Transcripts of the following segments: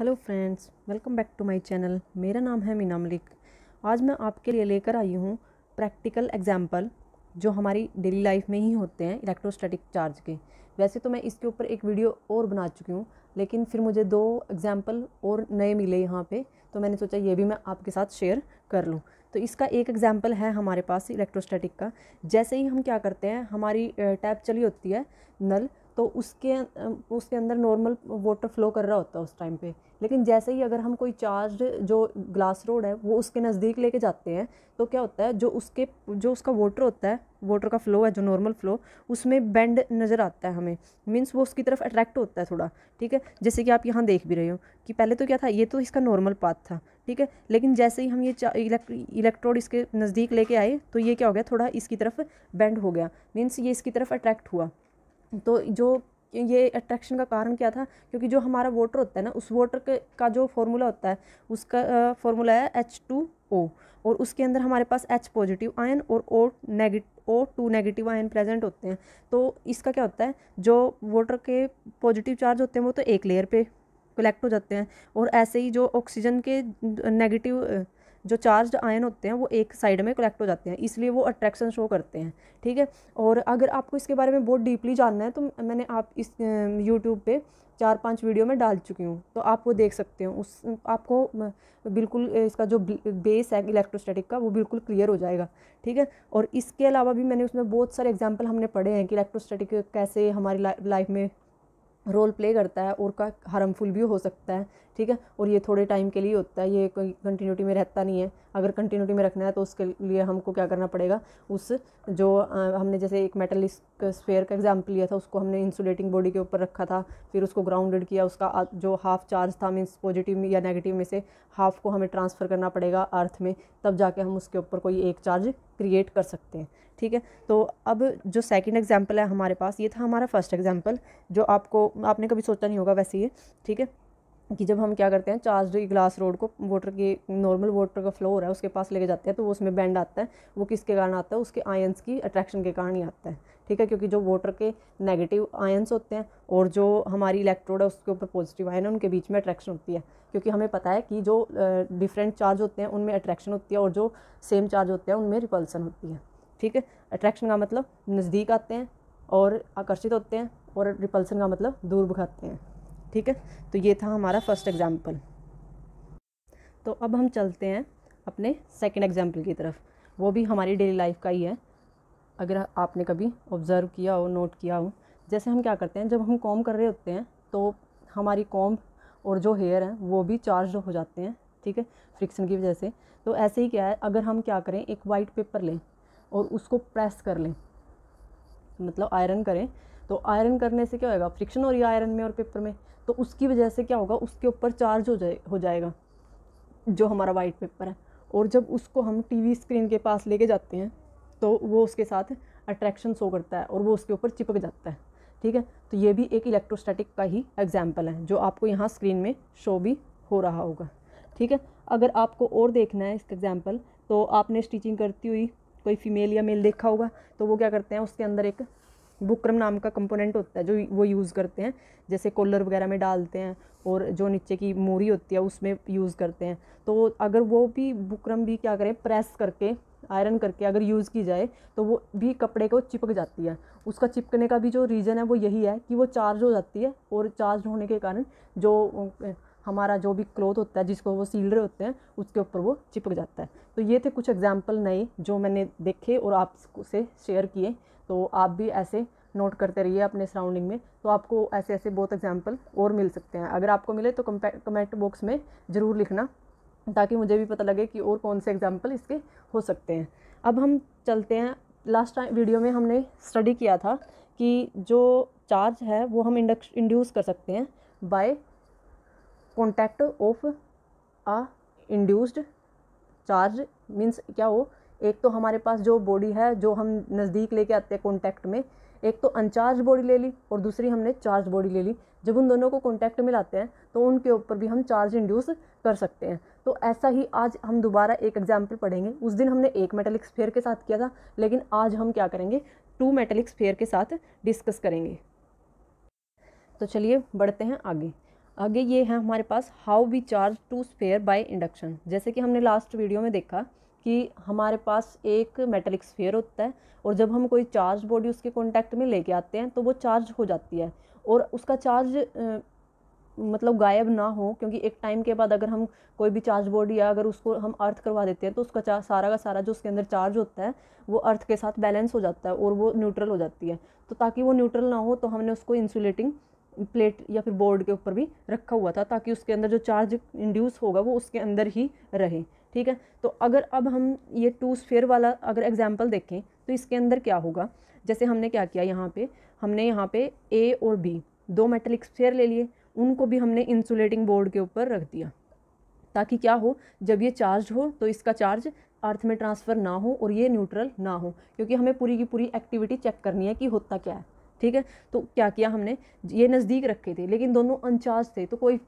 hello friends welcome back to my channel मेरा नाम है मीना मलिक आज मैं आपके लिए लेकर आई हूँ प्रैक्टिकल एग्जांपल जो हमारी डेली लाइफ में ही होते हैं इलेक्ट्रोस्टैटिक चार्ज के वैसे तो मैं इसके ऊपर एक वीडियो और बना चुकी हूँ लेकिन फिर मुझे दो एग्जाम्पल और नए मिले यहाँ पर तो मैंने सोचा ये भी मैं आपके साथ शेयर कर लूँ तो इसका एक एग्जाम्पल है हमारे पास इलेक्ट्रोस्टैटिक का जैसे ही हम क्या करते हैं हमारी टैप चली होती है नल तो उसके उसके अंदर नॉर्मल वाटर फ्लो कर रहा होता है उस टाइम पे लेकिन जैसे ही अगर हम कोई चार्ज जो ग्लास रोड है वो उसके नज़दीक लेके जाते हैं तो क्या होता है जो उसके जो उसका वाटर होता है वाटर का फ्लो है जो नॉर्मल फ्लो उसमें बेंड नज़र आता है हमें मीन्स वो उसकी तरफ अट्रैक्ट होता है थोड़ा ठीक है जैसे कि आप यहाँ देख भी रहे हो कि पहले तो क्या था ये तो इसका नॉर्मल पाथ था ठीक है लेकिन जैसे ही हम ये इलेक्ट्रोड इसके नज़दीक लेके आए तो ये क्या हो गया थोड़ा इसकी तरफ बेंड हो गया मीन्स ये इसकी तरफ अट्रैक्ट हुआ तो जो ये अट्रैक्शन का कारण क्या था क्योंकि जो हमारा वोटर होता है ना उस वोटर के का जो फॉर्मूला होता है उसका फॉर्मूला है एच टू ओ और उसके अंदर हमारे पास एच पॉजिटिव आयन और O negative O two negative ion present होते हैं तो इसका क्या होता है जो वोटर के पॉजिटिव चार्ज होते हैं वो तो एक लेयर पे कलेक्ट हो जाते हैं और ऐसे ही जो ऑक्सीजन के नेगेटिव जो चार्ज आयन होते हैं वो एक साइड में कलेक्ट हो जाते हैं इसलिए वो अट्रैक्शन शो करते हैं ठीक है और अगर आपको इसके बारे में बहुत डीपली जानना है तो मैंने आप इस यूट्यूब पर चार पांच वीडियो में डाल चुकी हूँ तो आप वो देख सकते हो उस आपको बिल्कुल इसका जो बेस है इलेक्ट्रोस्टैटिक का वो बिल्कुल क्लियर हो जाएगा ठीक है और इसके अलावा भी मैंने उसमें बहुत सारे एग्जाम्पल हमने पढ़े हैं कि इलेक्ट्रोस्टैटिक कैसे हमारी लाइफ में रोल प्ले करता है और का हार्मफुल भी हो सकता है ठीक है और ये थोड़े टाइम के लिए होता है ये कोई कंटिन्यूटी में रहता नहीं है अगर कंटिन्यूटी में रखना है तो उसके लिए हमको क्या करना पड़ेगा उस जो आ, हमने जैसे एक मेटल स्फेयर का एग्जाम्पल लिया था उसको हमने इंसुलेटिंग बॉडी के ऊपर रखा था फिर उसको ग्राउंडेड किया उसका जो हाफ चार्ज था मीन्स पॉजिटिव या नेगेटिव में से हाफ को हमें ट्रांसफ़र करना पड़ेगा अर्थ में तब जाके हम उसके ऊपर कोई एक चार्ज क्रिएट कर सकते हैं ठीक है तो अब जो सेकंड एग्जांपल है हमारे पास ये था हमारा फर्स्ट एग्जांपल जो आपको आपने कभी सोचा नहीं होगा वैसे ये ठीक है कि जब हम क्या करते हैं चार्ज ग्लास रोड को वाटर के नॉर्मल वाटर का फ्लो रहा है उसके पास लेके जाते हैं तो वो उसमें बैंड आता है वो किसके कारण आता है उसके आयंस की अट्रैक्शन के कारण ही आता है ठीक है क्योंकि जो वाटर के नेगेटिव आयंस होते हैं और जो हमारी इलेक्ट्रोड है उसके ऊपर पॉजिटिव आयन है उनके बीच में अट्रैक्शन होती है क्योंकि हमें पता है कि जो डिफरेंट चार्ज होते हैं उनमें अट्रैक्शन होती है और जो सेम चार्ज होते हैं उनमें रिपल्सन होती है ठीक है अट्रैक्शन का मतलब नज़दीक आते हैं और आकर्षित होते हैं और रिपल्सन का मतलब दूर भगाते हैं ठीक है तो ये था हमारा फर्स्ट एग्ज़ाम्पल तो अब हम चलते हैं अपने सेकेंड एग्ज़ाम्पल की तरफ वो भी हमारी डेली लाइफ का ही है अगर आपने कभी ऑब्ज़र्व किया हो नोट किया हो जैसे हम क्या करते हैं जब हम कॉम कर रहे होते हैं तो हमारी कॉम और जो हेयर हैं वो भी चार्ज हो जाते हैं ठीक है फ्रिक्शन की वजह से तो ऐसे ही क्या है अगर हम क्या करें एक वाइट पेपर लें और उसको प्रेस कर लें मतलब आयरन करें तो आयरन करने से क्या होगा फ्रिक्शन हो रही है आयरन में और पेपर में तो उसकी वजह से क्या होगा उसके ऊपर चार्ज हो जाए हो जाएगा जो हमारा वाइट पेपर है और जब उसको हम टीवी स्क्रीन के पास लेके जाते हैं तो वो उसके साथ अट्रैक्शन शो करता है और वो उसके ऊपर चिपक जाता है ठीक है तो ये भी एक इलेक्ट्रोस्टैटिक का ही एग्जाम्पल है जो आपको यहाँ स्क्रीन में शो भी हो रहा होगा ठीक है अगर आपको और देखना है इसका एग्जाम्पल तो आपने स्टिचिंग करती हुई कोई फीमेल या मेल देखा होगा तो वो क्या करते हैं उसके अंदर एक बुक्रम नाम का कंपोनेंट होता है जो वो यूज़ करते हैं जैसे कॉलर वगैरह में डालते हैं और जो नीचे की मोरी होती है उसमें यूज़ करते हैं तो अगर वो भी बुकरम भी क्या करें प्रेस करके आयरन करके अगर यूज़ की जाए तो वो भी कपड़े को चिपक जाती है उसका चिपकने का भी जो रीज़न है वो यही है कि वो चार्ज हो जाती है और चार्ज होने के कारण जो हमारा जो भी क्लोथ होता है जिसको वो सील रहे होते हैं उसके ऊपर वो चिपक जाता है तो ये थे कुछ एग्जाम्पल नए जो मैंने देखे और आपसे शेयर किए तो आप भी ऐसे नोट करते रहिए अपने सराउंडिंग में तो आपको ऐसे ऐसे बहुत एग्जाम्पल और मिल सकते हैं अगर आपको मिले तो कमेंट बॉक्स में ज़रूर लिखना ताकि मुझे भी पता लगे कि और कौन से एग्जाम्पल इसके हो सकते हैं अब हम चलते हैं लास्ट टाइम वीडियो में हमने स्टडी किया था कि जो चार्ज है वो हम इंडक्श इंड्यूस कर सकते हैं by contact of a induced charge means क्या हो एक तो हमारे पास जो बॉडी है जो हम नज़दीक लेके आते हैं कॉन्टैक्ट में एक तो अनचार्ज बॉडी ले ली और दूसरी हमने चार्ज बॉडी ले ली जब उन दोनों को कॉन्टैक्ट में लाते हैं तो उनके ऊपर भी हम चार्ज इंड्यूस कर सकते हैं तो ऐसा ही आज हम दोबारा एक एग्जाम्पल पढ़ेंगे उस दिन हमने एक मेटेलिक स्फेयर के साथ किया था लेकिन आज हम क्या करेंगे टू मेटेलिक स्फेयर के साथ डिस्कस करेंगे तो चलिए बढ़ते हैं आगे आगे ये है हमारे पास how we charge two sphere by induction जैसे कि हमने लास्ट वीडियो में देखा कि हमारे पास एक मेटलिक स्फेयर होता है और जब हम कोई चार्ज बॉडी उसके कॉन्टैक्ट में लेके आते हैं तो वो चार्ज हो जाती है और उसका चार्ज आ, मतलब गायब ना हो क्योंकि एक टाइम के बाद अगर हम कोई भी चार्ज बॉडी या अगर उसको हम अर्थ करवा देते हैं तो उसका चार्ज सारा का सारा जो उसके अंदर चार्ज होता है वो अर्थ के साथ बैलेंस हो जाता है और वो न्यूट्रल हो जाती है तो ताकि वो न्यूट्रल ना हो तो हमने उसको इंसुलेटिंग प्लेट या फिर बोर्ड के ऊपर भी रखा हुआ था ताकि उसके अंदर जो चार्ज इंड्यूस होगा वो उसके अंदर ही रहे ठीक है तो अगर अब हम ये टू स्फेयर वाला अगर एग्जाम्पल देखें तो इसके अंदर क्या होगा जैसे हमने क्या किया यहाँ पे हमने यहाँ पे ए और बी दो मेटलिक स्फेयर ले लिए उनको भी हमने इंसुलेटिंग बोर्ड के ऊपर रख दिया ताकि क्या हो जब ये चार्ज हो तो इसका चार्ज अर्थ में ट्रांसफ़र ना हो और ये न्यूट्रल ना हो क्योंकि हमें पूरी की पूरी एक्टिविटी चेक करनी है कि होता क्या है ठीक है तो क्या किया हमने ये नज़दीक रखे थे लेकिन दोनों अनचार्ज थे तो कोई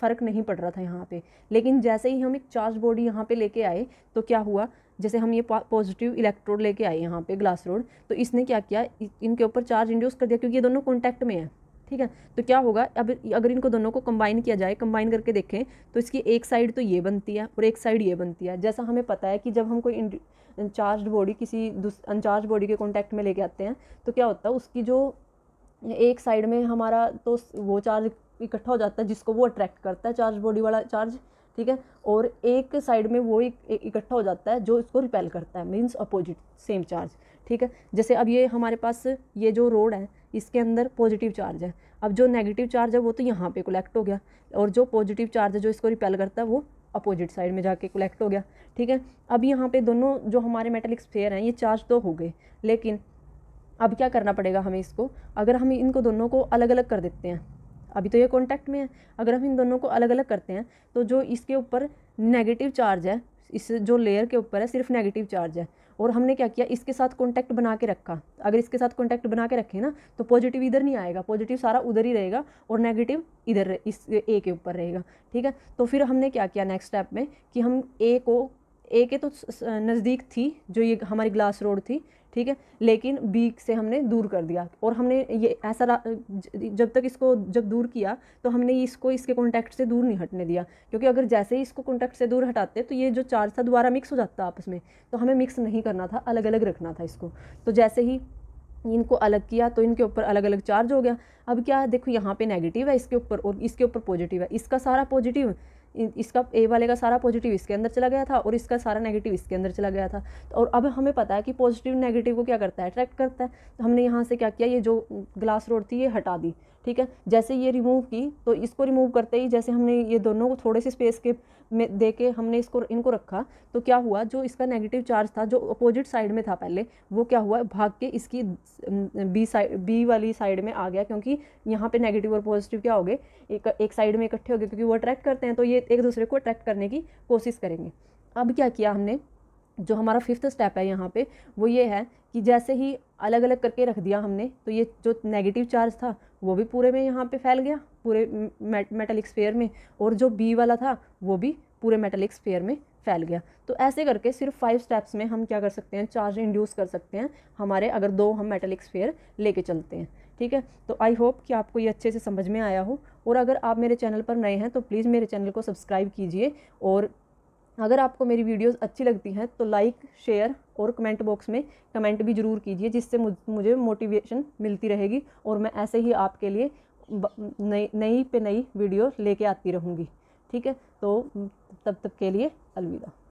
फ़र्क नहीं पड़ रहा था यहाँ पे लेकिन जैसे ही हम एक चार्ज बॉडी यहाँ पे लेके आए तो क्या हुआ जैसे हम ये पॉजिटिव इलेक्ट्रोड लेके आए यहाँ पे ग्लास रोड तो इसने क्या किया इनके ऊपर चार्ज इंड्यूस कर दिया क्योंकि ये दोनों कॉन्टैक्ट में है ठीक है तो क्या होगा अब अगर इनको दोनों को कंबाइन किया जाए कंबाइन करके देखें तो इसकी एक साइड तो ये बनती है और एक साइड ये बनती है जैसा हमें पता है कि जब हम कोई चार्ज बॉडी किसी अनचार्ज बॉडी के कॉन्टैक्ट में लेके आते हैं तो क्या होता है उसकी जो एक साइड में हमारा तो वो चार्ज इकट्ठा हो जाता है जिसको वो अट्रैक्ट करता है चार्ज बॉडी वाला चार्ज ठीक है और एक साइड में वो इकट्ठा हो जाता है जो इसको रिपेल करता है मीन्स अपोजिट सेम चार्ज ठीक है जैसे अब ये हमारे पास ये जो रोड है इसके अंदर पॉजिटिव चार्ज है अब जो नेगेटिव चार्ज है वो तो यहाँ पे कलेक्ट हो गया और जो पॉजिटिव चार्ज है जो इसको रिपेल करता है वो अपोजिट साइड में जाके कलेक्ट हो गया ठीक है अब यहाँ पे दोनों जो हमारे मेटेलिक स्फेयर हैं ये चार्ज तो हो गए लेकिन अब क्या करना पड़ेगा हमें इसको अगर हम इनको दोनों को अलग अलग कर देते हैं अभी तो ये कॉन्टैक्ट में है अगर हम इन दोनों को अलग अलग करते हैं तो जो इसके ऊपर नेगेटिव चार्ज है इस जो लेयर के ऊपर है सिर्फ नेगेटिव चार्ज है और हमने क्या किया इसके साथ कॉन्टैक्ट बना के रखा अगर इसके साथ कॉन्टैक्ट बना के रखें ना तो पॉजिटिव इधर नहीं आएगा पॉजिटिव सारा उधर ही रहेगा और नेगेटिव इधर इस ए के ऊपर रहेगा ठीक है तो फिर हमने क्या किया नेक्स्ट स्टेप में कि हम ए को ए के तो नज़दीक थी जो ये हमारी ग्लास रोड थी ठीक है लेकिन बी से हमने दूर कर दिया और हमने ये ऐसा जब तक इसको जब दूर किया तो हमने इसको इसके कॉन्टैक्ट से दूर नहीं हटने दिया क्योंकि अगर जैसे ही इसको कॉन्टैक्ट से दूर हटाते तो ये जो चार था दोबारा मिक्स हो जाता आपस में तो हमें मिक्स नहीं करना था अलग अलग रखना था इसको तो जैसे ही इनको अलग किया तो इनके ऊपर अलग अलग चार्ज हो गया अब क्या देखो यहाँ पे नेगेटिव है इसके ऊपर और इसके ऊपर पॉजिटिव है इसका सारा पॉजिटिव इसका ए वाले का सारा पॉजिटिव इसके अंदर चला गया था और इसका सारा नेगेटिव इसके अंदर चला गया था तो और अब हमें पता है कि पॉजिटिव नेगेटिव को क्या करता है अट्रैक्ट करता है तो हमने यहाँ से क्या किया ये जो ग्लास रोड थी ये हटा दी ठीक है जैसे ये रिमूव की तो इसको रिमूव करते ही जैसे हमने ये दोनों को थोड़े से स्पेस के में दे के हमने इसको इनको रखा तो क्या हुआ जो इसका नेगेटिव चार्ज था जो अपोजिट साइड में था पहले वो क्या हुआ भाग के इसकी बी साइड बी वाली साइड में आ गया क्योंकि यहाँ पे नेगेटिव और पॉजिटिव क्या हो गए एक एक साइड में इकट्ठे हो गए क्योंकि वो अट्रैक्ट करते हैं तो ये एक दूसरे को अट्रैक्ट करने की कोशिश करेंगे अब क्या किया हमने जो हमारा फिफ्थ स्टेप है यहाँ पे वो ये है कि जैसे ही अलग अलग करके रख दिया हमने तो ये जो नेगेटिव चार्ज था वो भी पूरे में यहाँ पे फैल गया पूरे मेटेलिक स्पेयर में और जो बी वाला था वो भी पूरे मेटेलिक स्पेयर में फैल गया तो ऐसे करके सिर्फ फाइव स्टेप्स में हम क्या कर सकते हैं चार्ज इंड्यूस कर सकते हैं हमारे अगर दो हम मेटेलिक स्पेयर लेके चलते हैं ठीक है तो आई होप कि आपको ये अच्छे से समझ में आया हो और अगर आप मेरे चैनल पर नए हैं तो प्लीज़ मेरे चैनल को सब्सक्राइब कीजिए और अगर आपको मेरी वीडियोस अच्छी लगती हैं तो लाइक शेयर और कमेंट बॉक्स में कमेंट भी ज़रूर कीजिए जिससे मुझे मोटिवेशन मिलती रहेगी और मैं ऐसे ही आपके लिए नई नई पे नई वीडियो लेके आती रहूँगी ठीक है तो तब तक के लिए अलविदा